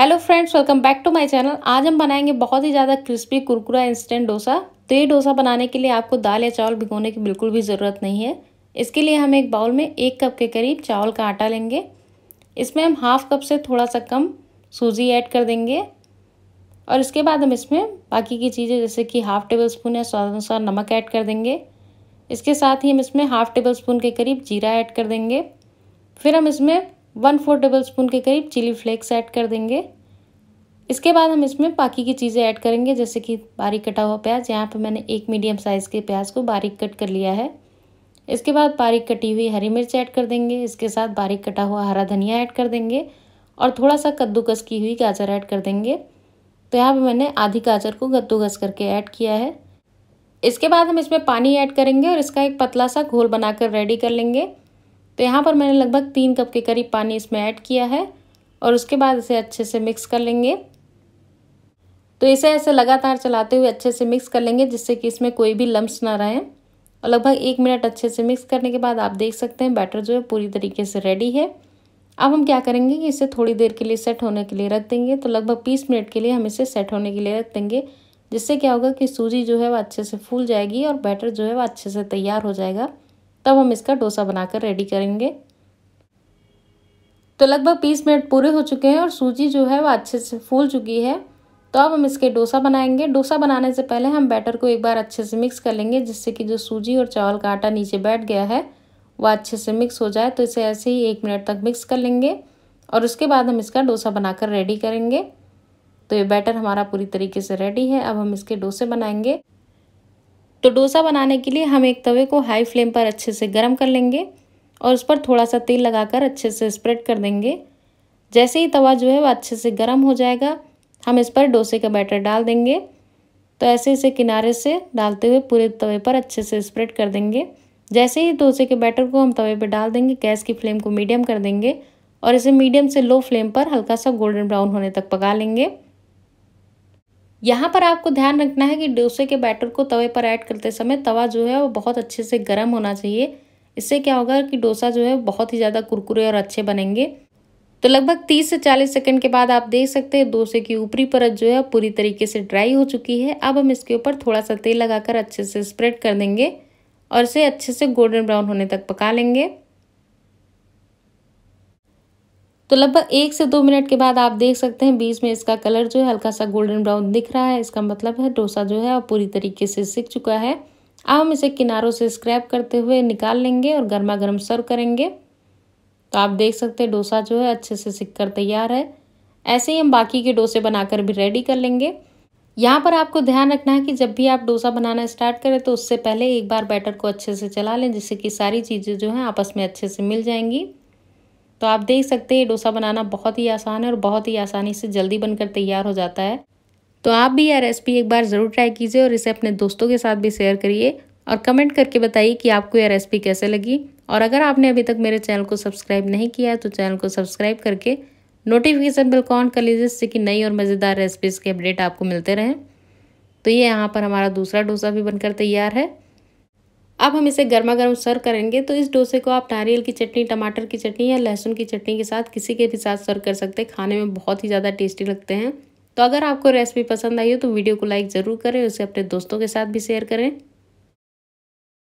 hello friends welcome back to my channel आज हम बनाएंगे बहुत ही ज़्यादा क्रिस्पी कुरकुरा इंस्टेंट डोसा तो ये डोसा बनाने के लिए आपको दाल या चावल भिगोने की बिल्कुल भी ज़रूरत नहीं है इसके लिए हम एक बाउल में एक कप के करीब चावल का आटा लेंगे इसमें हम हाफ कप से थोड़ा सा कम सूजी ऐड कर देंगे और इसके बाद हम इसमें बाकी की चीज़ें जैसे कि हाफ़ टेबल स्पून या स्वाद अनुसार नमक ऐड कर देंगे इसके साथ ही हम इसमें हाफ़ टेबल स्पून के करीब जीरा ऐड कर देंगे फिर हम इसमें वन फोर टेबल स्पून के करीब चिली फ्लेक्स ऐड कर देंगे इसके बाद हम इसमें बाकी की चीज़ें ऐड करेंगे जैसे कि बारीक कटा हुआ प्याज यहाँ पे मैंने एक मीडियम साइज़ के प्याज को बारीक कट कर लिया है इसके बाद बारीक कटी हुई हरी मिर्च ऐड कर देंगे इसके साथ बारीक कटा हुआ हरा धनिया ऐड कर देंगे और थोड़ा सा कद्दूकस की हुई गाजर ऐड कर देंगे तो यहाँ पर मैंने आधी गाजर को कद्दूकस करके ऐड किया है इसके बाद हम इसमें पानी ऐड करेंगे और इसका एक पतला सा घोल बनाकर रेडी कर लेंगे तो यहाँ पर मैंने लगभग तीन कप के करीब पानी इसमें ऐड किया है और उसके बाद इसे अच्छे से मिक्स कर लेंगे तो इसे ऐसे लगातार चलाते हुए अच्छे से मिक्स कर लेंगे जिससे कि इसमें कोई भी लम्ब ना रहें और लगभग एक मिनट अच्छे से मिक्स करने के बाद आप देख सकते हैं बैटर जो है पूरी तरीके से रेडी है अब हम क्या करेंगे कि इसे थोड़ी देर के लिए सेट होने के लिए रख देंगे तो लगभग बीस मिनट के लिए हम इसे सेट होने के लिए रख देंगे जिससे क्या होगा कि सूजी जो है वह अच्छे से फूल जाएगी और बैटर जो है वह अच्छे से तैयार हो जाएगा तब हम इसका डोसा बनाकर रेडी करेंगे तो लगभग बीस मिनट पूरे हो चुके हैं और सूजी जो है वो अच्छे से फूल चुकी है तो अब हम इसके डोसा बनाएंगे डोसा बनाने से पहले हम बैटर को एक बार अच्छे से मिक्स कर लेंगे जिससे कि जो सूजी और चावल का आटा नीचे बैठ गया है वह अच्छे से मिक्स हो जाए तो इसे ऐसे ही एक मिनट तक मिक्स कर लेंगे और उसके बाद हम इसका डोसा बनाकर रेडी करेंगे तो ये बैटर हमारा पूरी तरीके से रेडी है अब हम इसके डोसे बनाएंगे तो डोसा बनाने के लिए हम एक तवे को हाई फ्लेम पर अच्छे से गर्म कर लेंगे और उस पर थोड़ा सा तेल लगाकर अच्छे से स्प्रेड कर देंगे जैसे ही तवा जो है वह अच्छे से गर्म हो जाएगा हम इस पर डोसे का बैटर डाल देंगे तो ऐसे इसे किनारे से डालते हुए पूरे तवे पर अच्छे से स्प्रेड कर देंगे जैसे ही डोसे के बैटर को हम तवे पर डाल देंगे गैस की फ्लेम को मीडियम कर देंगे और इसे मीडियम से लो फ्लेम पर हल्का सा गोल्डन ब्राउन होने तक पका लेंगे यहाँ पर आपको ध्यान रखना है कि डोसे के बैटर को तवे पर ऐड करते समय तवा जो है वो बहुत अच्छे से गर्म होना चाहिए इससे क्या होगा कि डोसा जो है बहुत ही ज़्यादा कुरकुरे और अच्छे बनेंगे तो लगभग 30 से 40 सेकंड के बाद आप देख सकते हैं डोसे की ऊपरी परत जो है पूरी तरीके से ड्राई हो चुकी है अब हम इसके ऊपर थोड़ा सा तेल लगाकर अच्छे से स्प्रेड कर देंगे और इसे अच्छे से गोल्डन ब्राउन होने तक पका लेंगे तो लगभग एक से दो मिनट के बाद आप देख सकते हैं बीच में इसका कलर जो है हल्का सा गोल्डन ब्राउन दिख रहा है इसका मतलब है डोसा जो है वो पूरी तरीके से सीख चुका है अब हम इसे किनारों से स्क्रैप करते हुए निकाल लेंगे और गर्मा गर्म सर्व करेंगे तो आप देख सकते हैं डोसा जो है अच्छे से सिक कर तैयार है ऐसे ही हम बाकी के डोसे बनाकर भी रेडी कर लेंगे यहाँ पर आपको ध्यान रखना है कि जब भी आप डोसा बनाना स्टार्ट करें तो उससे पहले एक बार बैटर को अच्छे से चला लें जिससे कि सारी चीज़ें जो हैं आपस में अच्छे से मिल जाएंगी तो आप देख सकते हैं डोसा बनाना बहुत ही आसान है और बहुत ही आसानी से जल्दी बनकर तैयार हो जाता है तो आप भी यह रेसिपी एक बार ज़रूर ट्राई कीजिए और इसे अपने दोस्तों के साथ भी शेयर करिए और कमेंट करके बताइए कि आपको यह रेसिपी कैसे लगी और अगर आपने अभी तक मेरे चैनल को सब्सक्राइब नहीं किया है तो चैनल को सब्सक्राइब करके नोटिफिकेशन बिल को ऑन कर लीजिए जिससे कि नई और मज़ेदार रेसिपीज़ के अपडेट आपको मिलते रहें तो ये यहाँ पर हमारा दूसरा डोसा भी बनकर तैयार है अब हम इसे गर्मा गर्म सर्व करेंगे तो इस डोसे को आप नारियल की चटनी टमाटर की चटनी या लहसुन की चटनी के साथ किसी के भी साथ सर्व कर सकते हैं खाने में बहुत ही ज़्यादा टेस्टी लगते हैं तो अगर आपको रेसिपी पसंद आई हो तो वीडियो को लाइक ज़रूर करें उसे अपने दोस्तों के साथ भी शेयर करें